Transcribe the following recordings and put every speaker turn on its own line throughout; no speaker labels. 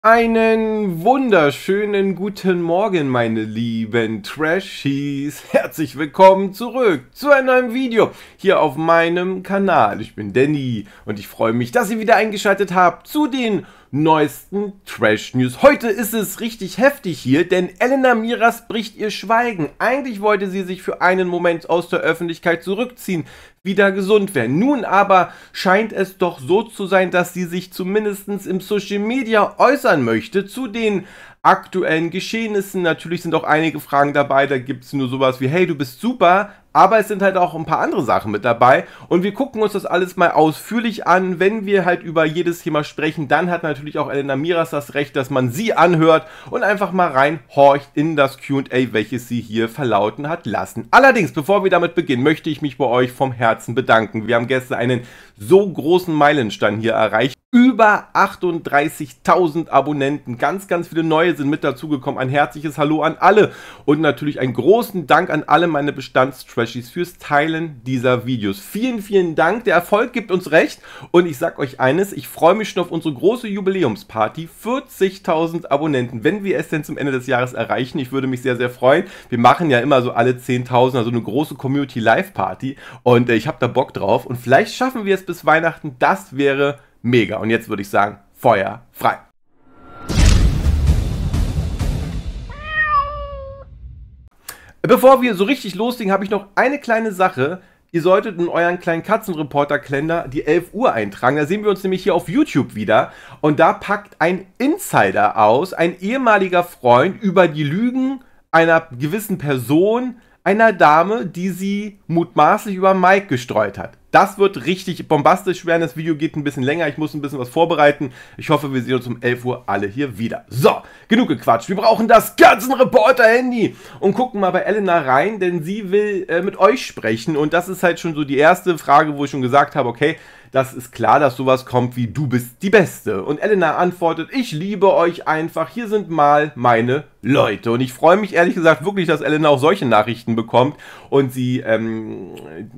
Einen wunderschönen guten Morgen, meine lieben Trashies. Herzlich willkommen zurück zu einem neuen Video hier auf meinem Kanal. Ich bin Danny und ich freue mich, dass ihr wieder eingeschaltet habt zu den neuesten Trash News. Heute ist es richtig heftig hier, denn Elena Miras bricht ihr Schweigen. Eigentlich wollte sie sich für einen Moment aus der Öffentlichkeit zurückziehen, wieder gesund werden. Nun aber scheint es doch so zu sein, dass sie sich zumindest im Social Media äußern möchte zu den aktuellen Geschehnissen. Natürlich sind auch einige Fragen dabei, da gibt es nur sowas wie, hey, du bist super, aber es sind halt auch ein paar andere Sachen mit dabei und wir gucken uns das alles mal ausführlich an. Wenn wir halt über jedes Thema sprechen, dann hat natürlich auch Elena Miras das Recht, dass man sie anhört und einfach mal reinhorcht in das Q&A, welches sie hier verlauten hat lassen. Allerdings, bevor wir damit beginnen, möchte ich mich bei euch vom Herzen bedanken. Wir haben gestern einen so großen Meilenstein hier erreicht über 38.000 Abonnenten. Ganz, ganz viele neue sind mit dazugekommen. Ein herzliches Hallo an alle und natürlich einen großen Dank an alle meine Bestandstrashies fürs Teilen dieser Videos. Vielen, vielen Dank. Der Erfolg gibt uns recht und ich sag euch eines, ich freue mich schon auf unsere große Jubiläumsparty. 40.000 Abonnenten, wenn wir es denn zum Ende des Jahres erreichen. Ich würde mich sehr, sehr freuen. Wir machen ja immer so alle 10.000, also eine große Community Live Party und äh, ich habe da Bock drauf und vielleicht schaffen wir es bis Weihnachten. Das wäre mega. Und jetzt würde ich sagen, Feuer frei. Bevor wir so richtig loslegen, habe ich noch eine kleine Sache. Ihr solltet in euren kleinen Katzenreporter-Kalender die 11 Uhr eintragen. Da sehen wir uns nämlich hier auf YouTube wieder. Und da packt ein Insider aus, ein ehemaliger Freund, über die Lügen einer gewissen Person, einer Dame, die sie mutmaßlich über Mike gestreut hat. Das wird richtig bombastisch werden. Das Video geht ein bisschen länger. Ich muss ein bisschen was vorbereiten. Ich hoffe, wir sehen uns um 11 Uhr alle hier wieder. So, genug gequatscht. Wir brauchen das reporter handy und gucken mal bei Elena rein, denn sie will äh, mit euch sprechen. Und das ist halt schon so die erste Frage, wo ich schon gesagt habe, okay, das ist klar, dass sowas kommt wie du bist die Beste. Und Elena antwortet, ich liebe euch einfach, hier sind mal meine Leute. Und ich freue mich ehrlich gesagt wirklich, dass Elena auch solche Nachrichten bekommt und sie, ähm,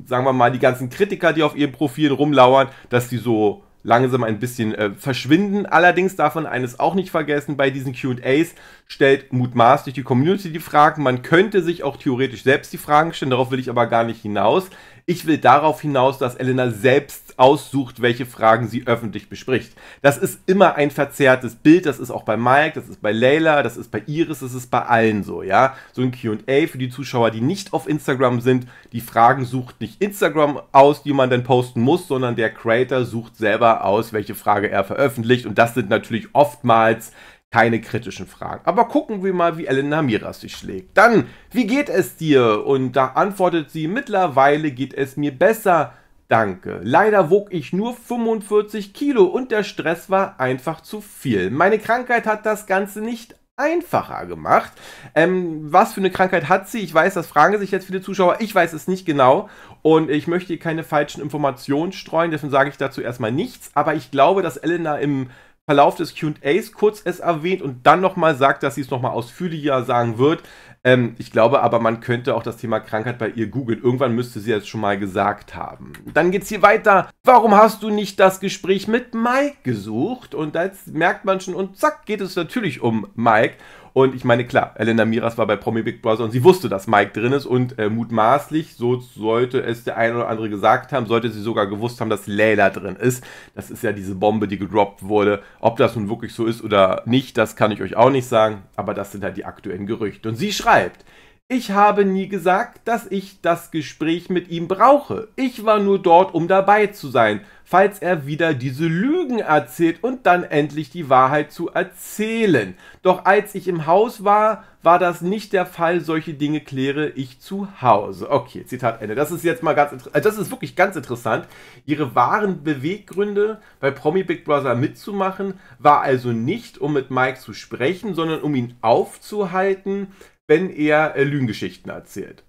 sagen wir mal, die ganzen Kritiker, die auf ihren Profilen rumlauern, dass die so langsam ein bisschen äh, verschwinden. Allerdings darf man eines auch nicht vergessen, bei diesen QAs stellt mutmaßlich die Community die Fragen. Man könnte sich auch theoretisch selbst die Fragen stellen, darauf will ich aber gar nicht hinaus. Ich will darauf hinaus, dass Elena selbst aussucht, welche Fragen sie öffentlich bespricht. Das ist immer ein verzerrtes Bild. Das ist auch bei Mike, das ist bei Layla, das ist bei Iris, das ist bei allen so, ja. So ein Q&A für die Zuschauer, die nicht auf Instagram sind. Die Fragen sucht nicht Instagram aus, die man dann posten muss, sondern der Creator sucht selber aus, welche Frage er veröffentlicht. Und das sind natürlich oftmals keine kritischen Fragen. Aber gucken wir mal, wie Elena Miras sich schlägt. Dann, wie geht es dir? Und da antwortet sie, mittlerweile geht es mir besser. Danke. Leider wog ich nur 45 Kilo und der Stress war einfach zu viel. Meine Krankheit hat das Ganze nicht einfacher gemacht. Ähm, was für eine Krankheit hat sie? Ich weiß, das fragen sich jetzt viele Zuschauer. Ich weiß es nicht genau und ich möchte hier keine falschen Informationen streuen, deswegen sage ich dazu erstmal nichts. Aber ich glaube, dass Elena im Verlauf des QAs kurz es erwähnt und dann nochmal sagt, dass sie es nochmal ausführlicher sagen wird. Ähm, ich glaube aber, man könnte auch das Thema Krankheit bei ihr googeln. Irgendwann müsste sie es schon mal gesagt haben. Dann geht es hier weiter. Warum hast du nicht das Gespräch mit Mike gesucht? Und da merkt man schon, und zack, geht es natürlich um Mike. Und ich meine, klar, Elena Miras war bei Promi Big Brother und sie wusste, dass Mike drin ist und äh, mutmaßlich, so sollte es der eine oder andere gesagt haben, sollte sie sogar gewusst haben, dass Layla drin ist. Das ist ja diese Bombe, die gedroppt wurde. Ob das nun wirklich so ist oder nicht, das kann ich euch auch nicht sagen, aber das sind halt die aktuellen Gerüchte. Und sie schreibt, ich habe nie gesagt, dass ich das Gespräch mit ihm brauche. Ich war nur dort, um dabei zu sein, falls er wieder diese Lügen erzählt und dann endlich die Wahrheit zu erzählen. Doch als ich im Haus war, war das nicht der Fall. Solche Dinge kläre ich zu Hause. Okay, Zitat Ende. Das ist jetzt mal ganz, also das ist wirklich ganz interessant. Ihre wahren Beweggründe bei Promi Big Brother mitzumachen war also nicht, um mit Mike zu sprechen, sondern um ihn aufzuhalten wenn er äh, Lügengeschichten erzählt.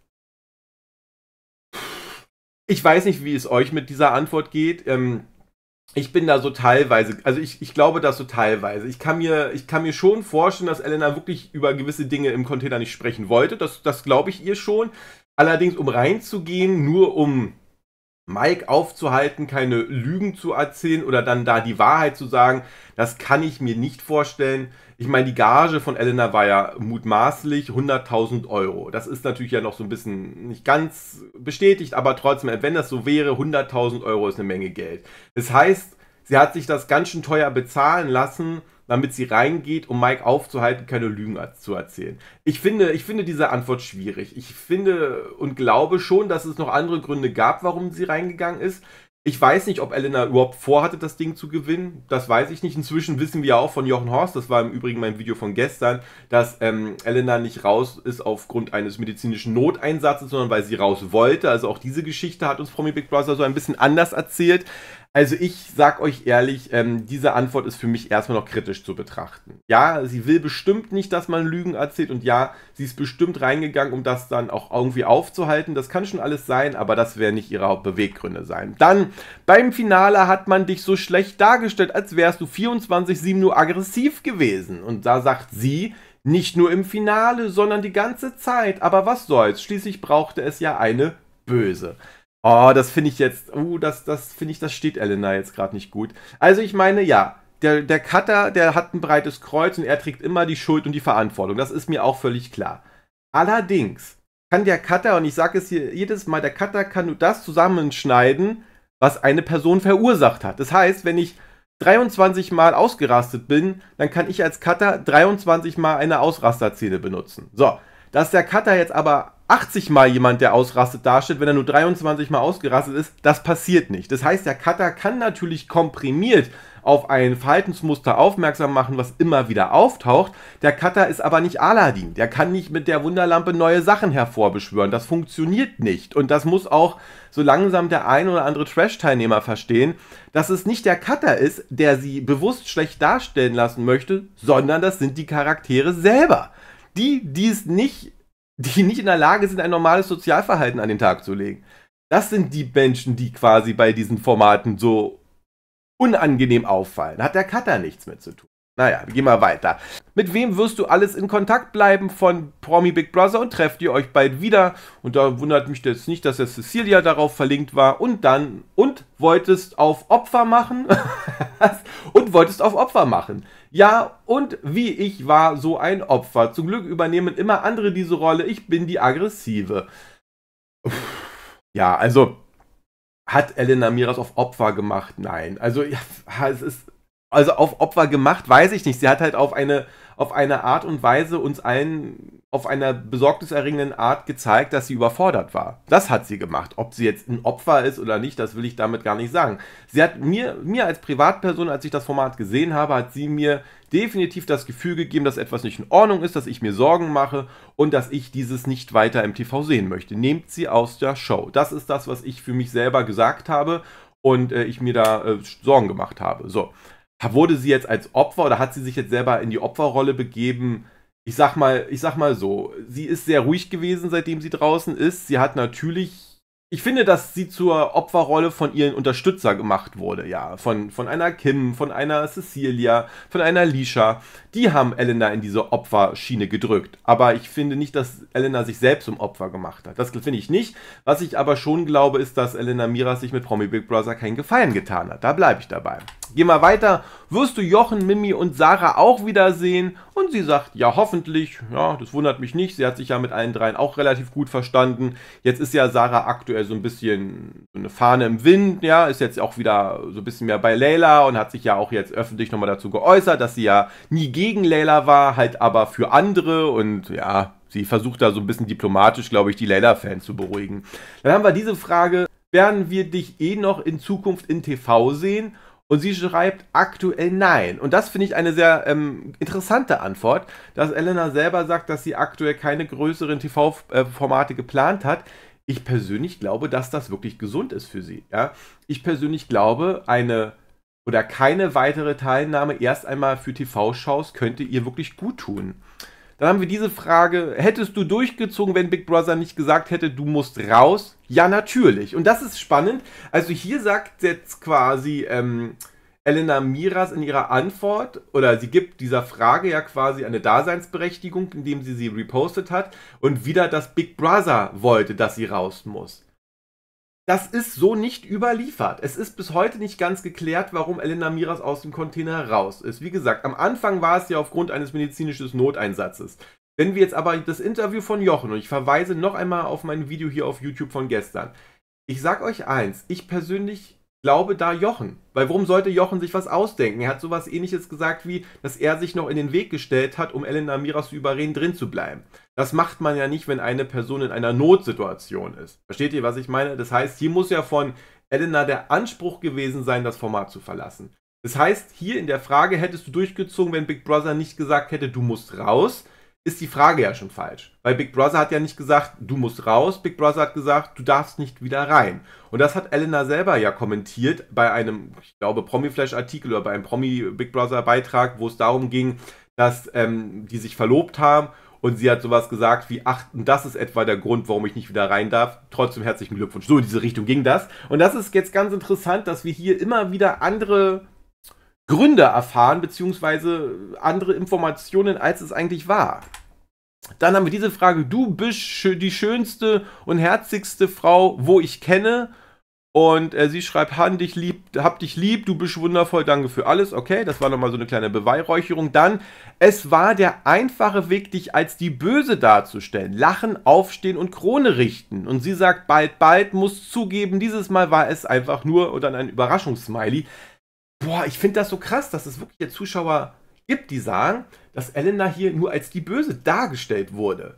Ich weiß nicht, wie es euch mit dieser Antwort geht. Ähm, ich bin da so teilweise, also ich, ich glaube das so teilweise. Ich kann, mir, ich kann mir schon vorstellen, dass Elena wirklich über gewisse Dinge im Container nicht sprechen wollte. Das, das glaube ich ihr schon. Allerdings, um reinzugehen, nur um Mike aufzuhalten, keine Lügen zu erzählen oder dann da die Wahrheit zu sagen, das kann ich mir nicht vorstellen. Ich meine, die Gage von Elena war ja mutmaßlich 100.000 Euro. Das ist natürlich ja noch so ein bisschen nicht ganz bestätigt, aber trotzdem, wenn das so wäre, 100.000 Euro ist eine Menge Geld. Das heißt, sie hat sich das ganz schön teuer bezahlen lassen, damit sie reingeht, um Mike aufzuhalten, keine Lügen zu erzählen. Ich finde, ich finde diese Antwort schwierig. Ich finde und glaube schon, dass es noch andere Gründe gab, warum sie reingegangen ist. Ich weiß nicht, ob Elena überhaupt vorhatte, das Ding zu gewinnen. Das weiß ich nicht. Inzwischen wissen wir auch von Jochen Horst, das war im Übrigen mein Video von gestern, dass ähm, Elena nicht raus ist aufgrund eines medizinischen Noteinsatzes, sondern weil sie raus wollte. Also auch diese Geschichte hat uns Promi Big Brother so ein bisschen anders erzählt. Also ich sag euch ehrlich, ähm, diese Antwort ist für mich erstmal noch kritisch zu betrachten. Ja, sie will bestimmt nicht, dass man Lügen erzählt und ja, sie ist bestimmt reingegangen, um das dann auch irgendwie aufzuhalten. Das kann schon alles sein, aber das werden nicht ihre Hauptbeweggründe sein. Dann, beim Finale hat man dich so schlecht dargestellt, als wärst du 24-7 nur aggressiv gewesen. Und da sagt sie, nicht nur im Finale, sondern die ganze Zeit. Aber was soll's, schließlich brauchte es ja eine Böse. Oh, das finde ich jetzt, Uh, das, das finde ich, das steht Elena jetzt gerade nicht gut. Also ich meine, ja, der, der Cutter, der hat ein breites Kreuz und er trägt immer die Schuld und die Verantwortung. Das ist mir auch völlig klar. Allerdings kann der Cutter, und ich sage es hier jedes Mal, der Cutter kann nur das zusammenschneiden, was eine Person verursacht hat. Das heißt, wenn ich 23 Mal ausgerastet bin, dann kann ich als Cutter 23 Mal eine Ausrasterzähne benutzen. So, dass der Cutter jetzt aber 80 Mal jemand, der ausrastet, dasteht, wenn er nur 23 Mal ausgerastet ist, das passiert nicht. Das heißt, der Cutter kann natürlich komprimiert auf ein Verhaltensmuster aufmerksam machen, was immer wieder auftaucht. Der Cutter ist aber nicht Aladdin. Der kann nicht mit der Wunderlampe neue Sachen hervorbeschwören. Das funktioniert nicht. Und das muss auch so langsam der ein oder andere Trash-Teilnehmer verstehen, dass es nicht der Cutter ist, der sie bewusst schlecht darstellen lassen möchte, sondern das sind die Charaktere selber die, die es nicht, die nicht in der Lage sind, ein normales Sozialverhalten an den Tag zu legen. Das sind die Menschen, die quasi bei diesen Formaten so unangenehm auffallen. Hat der Cutter nichts mit zu tun. Naja, wir gehen mal weiter. Mit wem wirst du alles in Kontakt bleiben von Promi Big Brother und trefft ihr euch bald wieder? Und da wundert mich jetzt nicht, dass der Cecilia darauf verlinkt war. Und dann, und wolltest auf Opfer machen? und wolltest auf Opfer machen. Ja, und wie ich war so ein Opfer. Zum Glück übernehmen immer andere diese Rolle. Ich bin die Aggressive. Uff, ja, also hat Elena Miras auf Opfer gemacht? Nein. Also, ja, es ist also auf Opfer gemacht, weiß ich nicht. Sie hat halt auf eine, auf eine Art und Weise uns allen, auf einer besorgniserregenden Art gezeigt, dass sie überfordert war. Das hat sie gemacht. Ob sie jetzt ein Opfer ist oder nicht, das will ich damit gar nicht sagen. Sie hat mir, mir als Privatperson, als ich das Format gesehen habe, hat sie mir definitiv das Gefühl gegeben, dass etwas nicht in Ordnung ist, dass ich mir Sorgen mache und dass ich dieses nicht weiter im TV sehen möchte. Nehmt sie aus der Show. Das ist das, was ich für mich selber gesagt habe und äh, ich mir da äh, Sorgen gemacht habe. So wurde sie jetzt als Opfer oder hat sie sich jetzt selber in die Opferrolle begeben? Ich sag mal, ich sag mal so, sie ist sehr ruhig gewesen, seitdem sie draußen ist. Sie hat natürlich ich finde, dass sie zur Opferrolle von ihren Unterstützer gemacht wurde, ja. Von, von einer Kim, von einer Cecilia, von einer Lisha. Die haben Elena in diese Opferschiene gedrückt. Aber ich finde nicht, dass Elena sich selbst zum Opfer gemacht hat. Das finde ich nicht. Was ich aber schon glaube, ist, dass Elena Miras sich mit Promi Big Brother keinen Gefallen getan hat. Da bleibe ich dabei. Geh mal weiter, wirst du Jochen, Mimi und Sarah auch wiedersehen? Und sie sagt, ja, hoffentlich. Ja, das wundert mich nicht. Sie hat sich ja mit allen dreien auch relativ gut verstanden. Jetzt ist ja Sarah aktuell so ein bisschen eine Fahne im Wind, ja, ist jetzt auch wieder so ein bisschen mehr bei Layla und hat sich ja auch jetzt öffentlich nochmal dazu geäußert, dass sie ja nie gegen Layla war, halt aber für andere und ja, sie versucht da so ein bisschen diplomatisch, glaube ich, die Layla-Fans zu beruhigen. Dann haben wir diese Frage, werden wir dich eh noch in Zukunft in TV sehen? Und sie schreibt aktuell nein. Und das finde ich eine sehr ähm, interessante Antwort, dass Elena selber sagt, dass sie aktuell keine größeren TV-Formate geplant hat. Ich persönlich glaube, dass das wirklich gesund ist für sie. Ja? Ich persönlich glaube, eine oder keine weitere Teilnahme erst einmal für TV-Shows könnte ihr wirklich gut tun. Dann haben wir diese Frage, hättest du durchgezogen, wenn Big Brother nicht gesagt hätte, du musst raus? Ja, natürlich. Und das ist spannend. Also hier sagt jetzt quasi ähm, Elena Miras in ihrer Antwort, oder sie gibt dieser Frage ja quasi eine Daseinsberechtigung, indem sie sie repostet hat und wieder, dass Big Brother wollte, dass sie raus muss das ist so nicht überliefert. Es ist bis heute nicht ganz geklärt, warum Elena Miras aus dem Container raus ist. Wie gesagt, am Anfang war es ja aufgrund eines medizinischen Noteinsatzes. Wenn wir jetzt aber das Interview von Jochen, und ich verweise noch einmal auf mein Video hier auf YouTube von gestern, ich sag euch eins, ich persönlich glaube da Jochen. Weil warum sollte Jochen sich was ausdenken? Er hat sowas ähnliches gesagt wie, dass er sich noch in den Weg gestellt hat, um Elena Miras zu überreden, drin zu bleiben. Das macht man ja nicht, wenn eine Person in einer Notsituation ist. Versteht ihr, was ich meine? Das heißt, hier muss ja von Elena der Anspruch gewesen sein, das Format zu verlassen. Das heißt, hier in der Frage hättest du durchgezogen, wenn Big Brother nicht gesagt hätte, du musst raus, ist die Frage ja schon falsch. Weil Big Brother hat ja nicht gesagt, du musst raus, Big Brother hat gesagt, du darfst nicht wieder rein. Und das hat Elena selber ja kommentiert bei einem, ich glaube, Promi-Flash-Artikel oder bei einem Promi-Big Brother-Beitrag, wo es darum ging, dass ähm, die sich verlobt haben und sie hat sowas gesagt wie, ach, und das ist etwa der Grund, warum ich nicht wieder rein darf. Trotzdem herzlichen Glückwunsch. So, in diese Richtung ging das. Und das ist jetzt ganz interessant, dass wir hier immer wieder andere Gründe erfahren, beziehungsweise andere Informationen, als es eigentlich war. Dann haben wir diese Frage, du bist die schönste und herzigste Frau, wo ich kenne. Und äh, sie schreibt, Han, dich lieb, hab dich lieb, du bist wundervoll, danke für alles. Okay, das war nochmal so eine kleine Beweihräucherung. Dann, es war der einfache Weg, dich als die Böse darzustellen. Lachen, aufstehen und Krone richten. Und sie sagt, bald, bald, muss zugeben, dieses Mal war es einfach nur, und dann ein Überraschungssmiley, boah, ich finde das so krass, dass es wirklich Zuschauer gibt, die sagen, dass Elena hier nur als die Böse dargestellt wurde.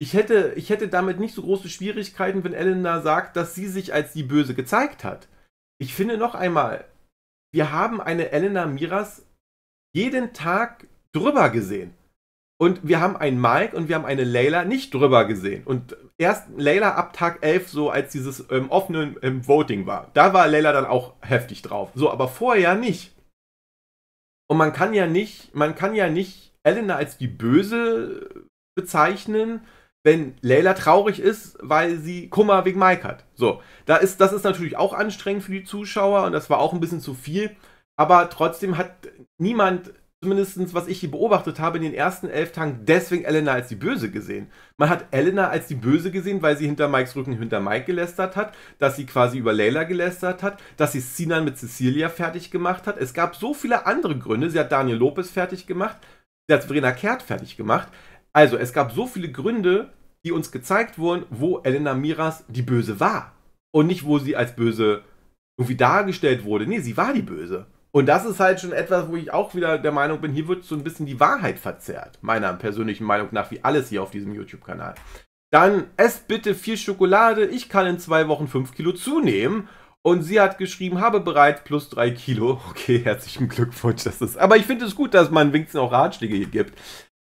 Ich hätte, ich hätte damit nicht so große Schwierigkeiten, wenn Elena sagt, dass sie sich als die Böse gezeigt hat. Ich finde noch einmal, wir haben eine Elena Miras jeden Tag drüber gesehen. Und wir haben einen Mike und wir haben eine Layla nicht drüber gesehen. Und erst Layla ab Tag 11 so als dieses ähm, offene ähm, Voting war. Da war Layla dann auch heftig drauf. So, aber vorher nicht. Und man kann ja nicht, man kann ja nicht Elena als die Böse bezeichnen, wenn Layla traurig ist, weil sie Kummer wegen Mike hat. So, da ist, das ist natürlich auch anstrengend für die Zuschauer und das war auch ein bisschen zu viel. Aber trotzdem hat niemand zumindest was ich hier beobachtet habe, in den ersten elf Tagen deswegen Elena als die Böse gesehen. Man hat Elena als die Böse gesehen, weil sie hinter Mikes Rücken hinter Mike gelästert hat, dass sie quasi über Layla gelästert hat, dass sie Sinan mit Cecilia fertig gemacht hat. Es gab so viele andere Gründe. Sie hat Daniel Lopez fertig gemacht, sie hat Verena Kehrt fertig gemacht. Also, es gab so viele Gründe, die uns gezeigt wurden, wo Elena Miras die Böse war. Und nicht, wo sie als Böse irgendwie dargestellt wurde. Nee, sie war die Böse. Und das ist halt schon etwas, wo ich auch wieder der Meinung bin, hier wird so ein bisschen die Wahrheit verzerrt. Meiner persönlichen Meinung nach, wie alles hier auf diesem YouTube-Kanal. Dann esst bitte viel Schokolade. Ich kann in zwei Wochen fünf Kilo zunehmen. Und sie hat geschrieben, habe bereits plus drei Kilo. Okay, herzlichen Glückwunsch. Das ist. Aber ich finde es gut, dass man wenigstens auch Ratschläge hier gibt.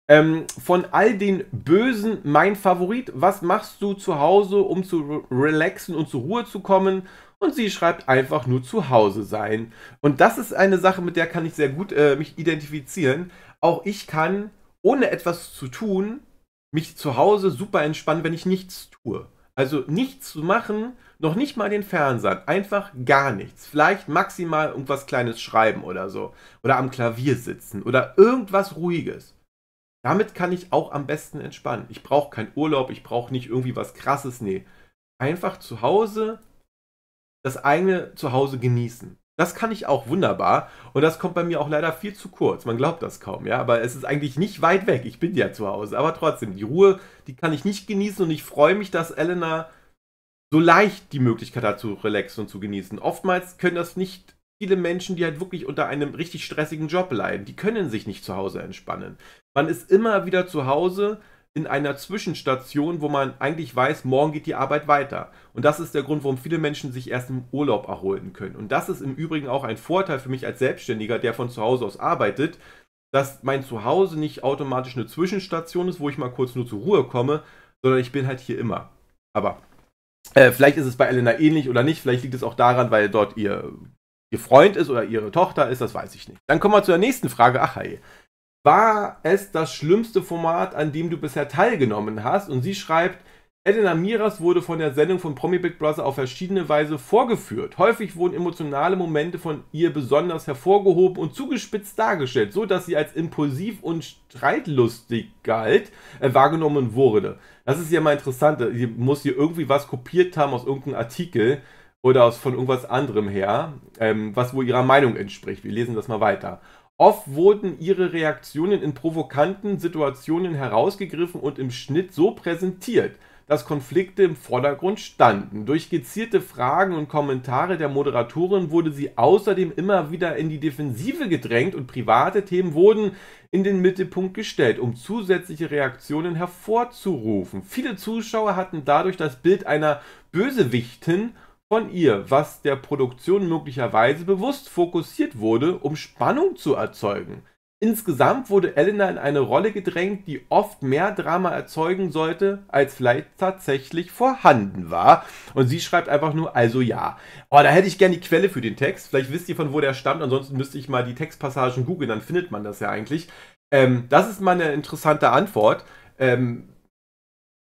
Ähm, von all den Bösen mein Favorit. Was machst du zu Hause, um zu relaxen und zur Ruhe zu kommen? und sie schreibt einfach nur zu Hause sein. Und das ist eine Sache, mit der kann ich sehr gut äh, mich identifizieren. Auch ich kann, ohne etwas zu tun, mich zu Hause super entspannen, wenn ich nichts tue. Also nichts zu machen, noch nicht mal den Fernseher, einfach gar nichts. Vielleicht maximal irgendwas Kleines schreiben oder so. Oder am Klavier sitzen oder irgendwas Ruhiges. Damit kann ich auch am besten entspannen. Ich brauche keinen Urlaub, ich brauche nicht irgendwie was Krasses, nee. Einfach zu Hause das eigene Zuhause genießen. Das kann ich auch wunderbar und das kommt bei mir auch leider viel zu kurz. Man glaubt das kaum, ja, aber es ist eigentlich nicht weit weg. Ich bin ja zu Hause, aber trotzdem, die Ruhe, die kann ich nicht genießen und ich freue mich, dass Elena so leicht die Möglichkeit hat zu relaxen und zu genießen. Oftmals können das nicht viele Menschen, die halt wirklich unter einem richtig stressigen Job leiden, die können sich nicht zu Hause entspannen. Man ist immer wieder zu Hause, in einer Zwischenstation, wo man eigentlich weiß, morgen geht die Arbeit weiter. Und das ist der Grund, warum viele Menschen sich erst im Urlaub erholen können. Und das ist im Übrigen auch ein Vorteil für mich als Selbstständiger, der von zu Hause aus arbeitet, dass mein Zuhause nicht automatisch eine Zwischenstation ist, wo ich mal kurz nur zur Ruhe komme, sondern ich bin halt hier immer. Aber äh, vielleicht ist es bei Elena ähnlich oder nicht, vielleicht liegt es auch daran, weil dort ihr, ihr Freund ist oder ihre Tochter ist, das weiß ich nicht. Dann kommen wir zu der nächsten Frage. Ach, hey war es das schlimmste Format, an dem du bisher teilgenommen hast? Und sie schreibt, Elena Miras wurde von der Sendung von Promi Big Brother auf verschiedene Weise vorgeführt. Häufig wurden emotionale Momente von ihr besonders hervorgehoben und zugespitzt dargestellt, so dass sie als impulsiv und streitlustig galt, äh, wahrgenommen wurde. Das ist ja mal interessant. Sie muss hier irgendwie was kopiert haben aus irgendeinem Artikel oder aus, von irgendwas anderem her, ähm, was wohl ihrer Meinung entspricht. Wir lesen das mal weiter. Oft wurden ihre Reaktionen in provokanten Situationen herausgegriffen und im Schnitt so präsentiert, dass Konflikte im Vordergrund standen. Durch gezielte Fragen und Kommentare der Moderatorin wurde sie außerdem immer wieder in die Defensive gedrängt und private Themen wurden in den Mittelpunkt gestellt, um zusätzliche Reaktionen hervorzurufen. Viele Zuschauer hatten dadurch das Bild einer Bösewichtin von ihr, was der Produktion möglicherweise bewusst fokussiert wurde, um Spannung zu erzeugen. Insgesamt wurde Elena in eine Rolle gedrängt, die oft mehr Drama erzeugen sollte, als vielleicht tatsächlich vorhanden war. Und sie schreibt einfach nur, also ja. Oh, da hätte ich gerne die Quelle für den Text. Vielleicht wisst ihr, von wo der stammt. Ansonsten müsste ich mal die Textpassagen googeln, dann findet man das ja eigentlich. Ähm, das ist mal eine interessante Antwort. Ähm,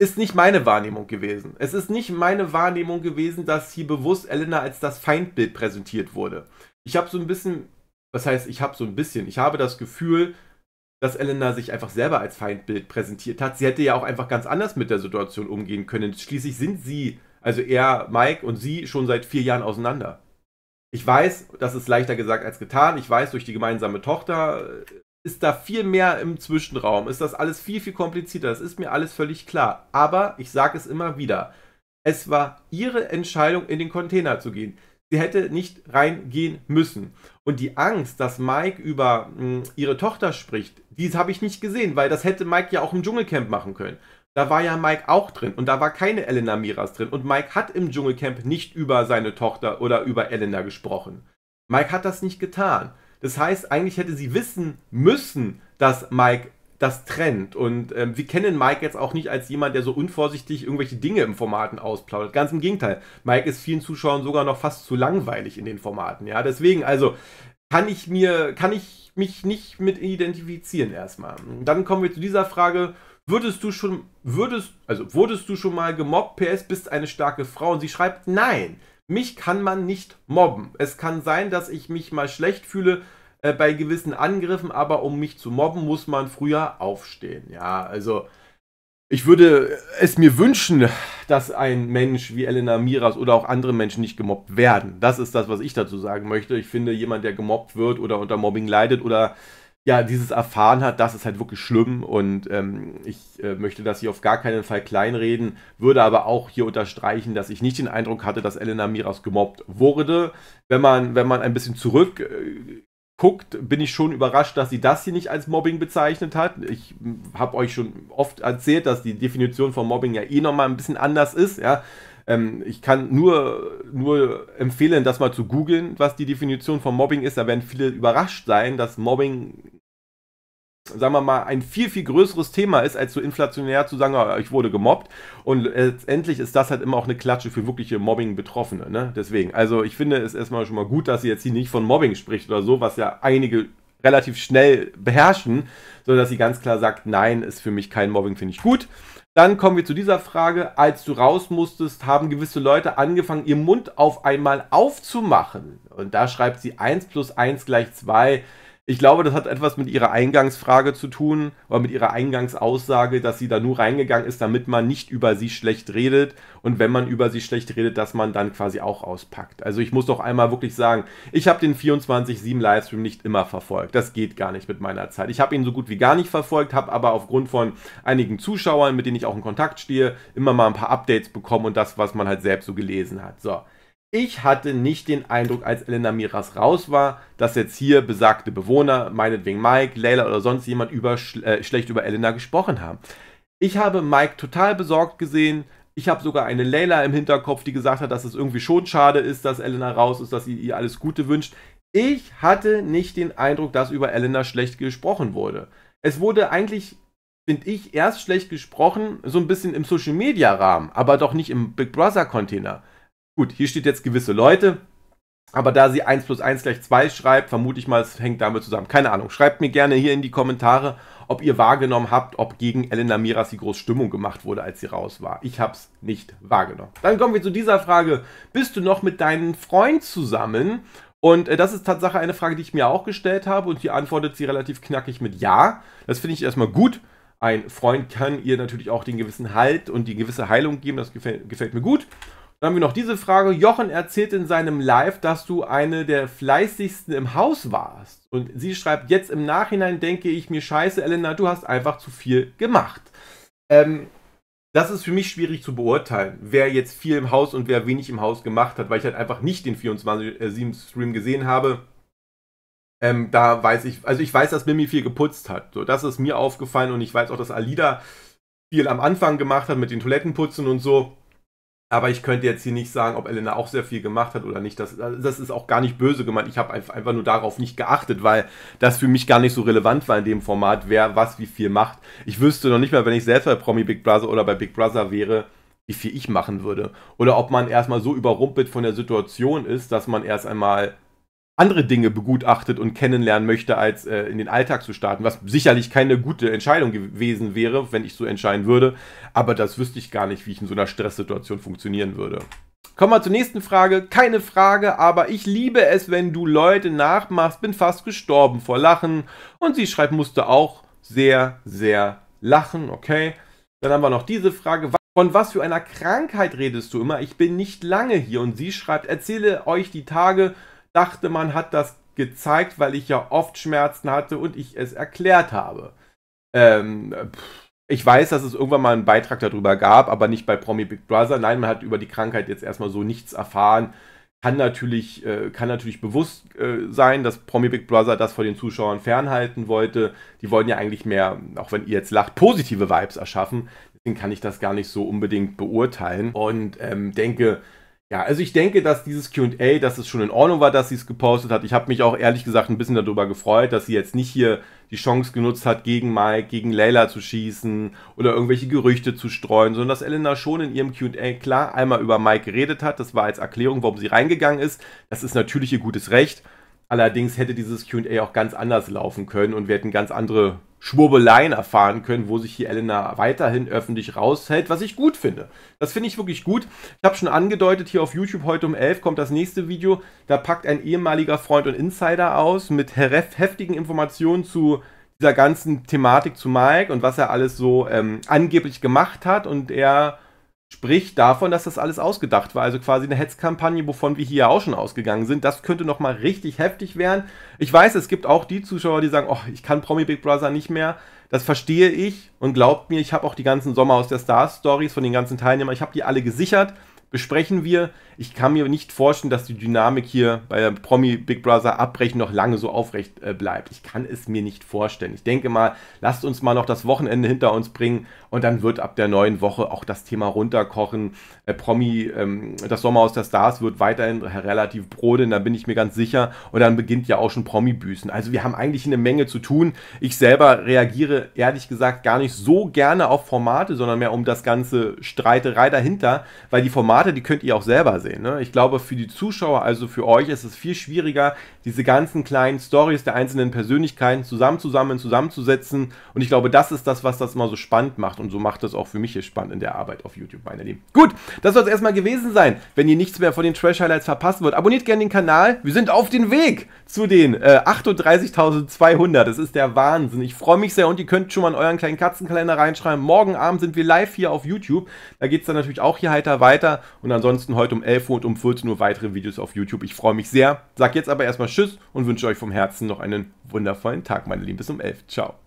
ist nicht meine Wahrnehmung gewesen. Es ist nicht meine Wahrnehmung gewesen, dass hier bewusst Elena als das Feindbild präsentiert wurde. Ich habe so ein bisschen, was heißt, ich habe so ein bisschen, ich habe das Gefühl, dass Elena sich einfach selber als Feindbild präsentiert hat. Sie hätte ja auch einfach ganz anders mit der Situation umgehen können. Schließlich sind sie, also er, Mike und sie, schon seit vier Jahren auseinander. Ich weiß, das ist leichter gesagt als getan. Ich weiß, durch die gemeinsame Tochter äh, ist da viel mehr im Zwischenraum, ist das alles viel, viel komplizierter, das ist mir alles völlig klar. Aber ich sage es immer wieder, es war ihre Entscheidung, in den Container zu gehen. Sie hätte nicht reingehen müssen. Und die Angst, dass Mike über mh, hm, ihre Tochter spricht, die habe ich nicht gesehen, weil das hätte Mike ja auch im Dschungelcamp machen können. Da war ja Mike auch drin und da war keine Elena Miras drin. Und Mike hat im Dschungelcamp nicht über seine Tochter oder über Elena gesprochen. Mike hat das nicht getan. Das heißt, eigentlich hätte sie wissen müssen, dass Mike das trennt. Und ähm, wir kennen Mike jetzt auch nicht als jemand, der so unvorsichtig irgendwelche Dinge im Formaten ausplaudert. Ganz im Gegenteil. Mike ist vielen Zuschauern sogar noch fast zu langweilig in den Formaten. Ja, deswegen, also kann ich mir, kann ich mich nicht mit identifizieren erstmal. Dann kommen wir zu dieser Frage. Würdest du schon, würdest, also wurdest du schon mal gemobbt? PS, bist eine starke Frau? Und sie schreibt, nein mich kann man nicht mobben. Es kann sein, dass ich mich mal schlecht fühle äh, bei gewissen Angriffen, aber um mich zu mobben, muss man früher aufstehen. Ja, also ich würde es mir wünschen, dass ein Mensch wie Elena Miras oder auch andere Menschen nicht gemobbt werden. Das ist das, was ich dazu sagen möchte. Ich finde, jemand, der gemobbt wird oder unter Mobbing leidet oder ja, dieses erfahren hat, das ist halt wirklich schlimm und ähm, ich äh, möchte das hier auf gar keinen Fall kleinreden, würde aber auch hier unterstreichen, dass ich nicht den Eindruck hatte, dass Elena Miras gemobbt wurde. Wenn man, wenn man ein bisschen zurück äh, guckt, bin ich schon überrascht, dass sie das hier nicht als Mobbing bezeichnet hat. Ich hm, habe euch schon oft erzählt, dass die Definition von Mobbing ja eh nochmal ein bisschen anders ist, ja ähm, ich kann nur, nur empfehlen, das mal zu googeln, was die Definition von Mobbing ist. Da werden viele überrascht sein, dass Mobbing sagen wir mal, ein viel, viel größeres Thema ist, als so inflationär zu sagen, ah, ich wurde gemobbt. Und letztendlich ist das halt immer auch eine Klatsche für wirkliche Mobbing-Betroffene. Ne? Deswegen, also ich finde es erstmal schon mal gut, dass sie jetzt hier nicht von Mobbing spricht oder so, was ja einige relativ schnell beherrschen, sondern dass sie ganz klar sagt, nein, ist für mich kein Mobbing, finde ich gut. Dann kommen wir zu dieser Frage. Als du raus musstest, haben gewisse Leute angefangen, ihren Mund auf einmal aufzumachen. Und da schreibt sie 1 plus 1 gleich 2 ich glaube, das hat etwas mit ihrer Eingangsfrage zu tun oder mit ihrer Eingangsaussage, dass sie da nur reingegangen ist, damit man nicht über sie schlecht redet und wenn man über sie schlecht redet, dass man dann quasi auch auspackt. Also ich muss doch einmal wirklich sagen, ich habe den 24/7 Livestream nicht immer verfolgt. Das geht gar nicht mit meiner Zeit. Ich habe ihn so gut wie gar nicht verfolgt, habe aber aufgrund von einigen Zuschauern, mit denen ich auch in Kontakt stehe, immer mal ein paar Updates bekommen und das, was man halt selbst so gelesen hat. So. Ich hatte nicht den Eindruck, als Elena Miras raus war, dass jetzt hier besagte Bewohner, meinetwegen Mike, Leila oder sonst jemand über, äh, schlecht über Elena gesprochen haben. Ich habe Mike total besorgt gesehen. Ich habe sogar eine Leila im Hinterkopf, die gesagt hat, dass es irgendwie schon schade ist, dass Elena raus ist, dass sie ihr alles Gute wünscht. Ich hatte nicht den Eindruck, dass über Elena schlecht gesprochen wurde. Es wurde eigentlich finde ich, erst schlecht gesprochen, so ein bisschen im Social Media Rahmen, aber doch nicht im Big Brother Container. Gut, hier steht jetzt gewisse Leute, aber da sie 1 plus 1 gleich 2 schreibt, vermute ich mal, es hängt damit zusammen. Keine Ahnung. Schreibt mir gerne hier in die Kommentare, ob ihr wahrgenommen habt, ob gegen Elena Miras die große Stimmung gemacht wurde, als sie raus war. Ich habe es nicht wahrgenommen. Dann kommen wir zu dieser Frage. Bist du noch mit deinem Freund zusammen? Und äh, das ist tatsächlich eine Frage, die ich mir auch gestellt habe und hier antwortet sie relativ knackig mit Ja. Das finde ich erstmal gut. Ein Freund kann ihr natürlich auch den gewissen Halt und die gewisse Heilung geben. Das gefällt, gefällt mir gut. Dann haben wir noch diese Frage. Jochen erzählt in seinem Live, dass du eine der fleißigsten im Haus warst. Und sie schreibt, jetzt im Nachhinein denke ich mir, scheiße, Elena, du hast einfach zu viel gemacht. Ähm, das ist für mich schwierig zu beurteilen, wer jetzt viel im Haus und wer wenig im Haus gemacht hat, weil ich halt einfach nicht den 24-7-Stream gesehen habe. Ähm, da weiß ich, also ich weiß, dass Mimi viel geputzt hat. So, das ist mir aufgefallen und ich weiß auch, dass Alida viel am Anfang gemacht hat mit den Toilettenputzen und so. Aber ich könnte jetzt hier nicht sagen, ob Elena auch sehr viel gemacht hat oder nicht. Das, das ist auch gar nicht böse gemeint. Ich habe einfach nur darauf nicht geachtet, weil das für mich gar nicht so relevant war in dem Format, wer was wie viel macht. Ich wüsste noch nicht mal, wenn ich selbst bei Promi Big Brother oder bei Big Brother wäre, wie viel ich machen würde. Oder ob man erstmal so überrumpelt von der Situation ist, dass man erst einmal andere Dinge begutachtet und kennenlernen möchte, als äh, in den Alltag zu starten, was sicherlich keine gute Entscheidung gewesen wäre, wenn ich so entscheiden würde, aber das wüsste ich gar nicht, wie ich in so einer Stresssituation funktionieren würde. Kommen wir zur nächsten Frage. Keine Frage, aber ich liebe es, wenn du Leute nachmachst. Bin fast gestorben vor Lachen. Und sie schreibt, musste auch sehr, sehr lachen. Okay. Dann haben wir noch diese Frage. Von was für einer Krankheit redest du immer? Ich bin nicht lange hier. Und sie schreibt, erzähle euch die Tage, dachte, man hat das gezeigt, weil ich ja oft Schmerzen hatte und ich es erklärt habe. Ähm, ich weiß, dass es irgendwann mal einen Beitrag darüber gab, aber nicht bei Promi Big Brother. Nein, man hat über die Krankheit jetzt erstmal so nichts erfahren. Kann natürlich, äh, kann natürlich bewusst äh, sein, dass Promi Big Brother das vor den Zuschauern fernhalten wollte. Die wollten ja eigentlich mehr, auch wenn ihr jetzt lacht, positive Vibes erschaffen. Deswegen kann ich das gar nicht so unbedingt beurteilen und ähm, denke, ja, also ich denke, dass dieses QA, dass es schon in Ordnung war, dass sie es gepostet hat. Ich habe mich auch ehrlich gesagt ein bisschen darüber gefreut, dass sie jetzt nicht hier die Chance genutzt hat, gegen Mike, gegen Layla zu schießen oder irgendwelche Gerüchte zu streuen, sondern dass Elena schon in ihrem QA klar einmal über Mike geredet hat. Das war als Erklärung, warum sie reingegangen ist. Das ist natürlich ihr gutes Recht. Allerdings hätte dieses QA auch ganz anders laufen können und wir hätten ganz andere Schwurbeleien erfahren können, wo sich hier Elena weiterhin öffentlich raushält, was ich gut finde. Das finde ich wirklich gut. Ich habe schon angedeutet, hier auf YouTube heute um 11 kommt das nächste Video. Da packt ein ehemaliger Freund und Insider aus mit heftigen Informationen zu dieser ganzen Thematik zu Mike und was er alles so ähm, angeblich gemacht hat und er Sprich davon, dass das alles ausgedacht war, also quasi eine Hetzkampagne, wovon wir hier auch schon ausgegangen sind. Das könnte nochmal richtig heftig werden. Ich weiß, es gibt auch die Zuschauer, die sagen, oh, ich kann Promi Big Brother nicht mehr. Das verstehe ich und glaubt mir, ich habe auch die ganzen Sommer aus der Star Stories von den ganzen Teilnehmern, ich habe die alle gesichert besprechen wir. Ich kann mir nicht vorstellen, dass die Dynamik hier bei Promi Big Brother abbrechen noch lange so aufrecht äh, bleibt. Ich kann es mir nicht vorstellen. Ich denke mal, lasst uns mal noch das Wochenende hinter uns bringen und dann wird ab der neuen Woche auch das Thema runterkochen. Äh, Promi, ähm, das aus der Stars wird weiterhin relativ brodeln, da bin ich mir ganz sicher. Und dann beginnt ja auch schon Promi-Büßen. Also wir haben eigentlich eine Menge zu tun. Ich selber reagiere ehrlich gesagt gar nicht so gerne auf Formate, sondern mehr um das ganze Streiterei dahinter, weil die Formate Formate, die könnt ihr auch selber sehen. Ne? Ich glaube, für die Zuschauer, also für euch, ist es viel schwieriger, diese ganzen kleinen Stories der einzelnen Persönlichkeiten zusammenzusammeln, zusammenzusetzen. Und ich glaube, das ist das, was das mal so spannend macht. Und so macht das auch für mich hier spannend in der Arbeit auf YouTube, meine Lieben. Gut, das soll es erstmal gewesen sein. Wenn ihr nichts mehr von den Trash Highlights verpassen wollt, abonniert gerne den Kanal. Wir sind auf dem Weg zu den äh, 38.200. Das ist der Wahnsinn. Ich freue mich sehr und ihr könnt schon mal in euren kleinen Katzenkalender reinschreiben. Morgen Abend sind wir live hier auf YouTube. Da geht es dann natürlich auch hier heiter weiter. Und ansonsten heute um 11 Uhr und um 14 Uhr weitere Videos auf YouTube. Ich freue mich sehr. Sag jetzt aber erstmal Tschüss und wünsche euch vom Herzen noch einen wundervollen Tag, meine Lieben. Bis um 11. Ciao.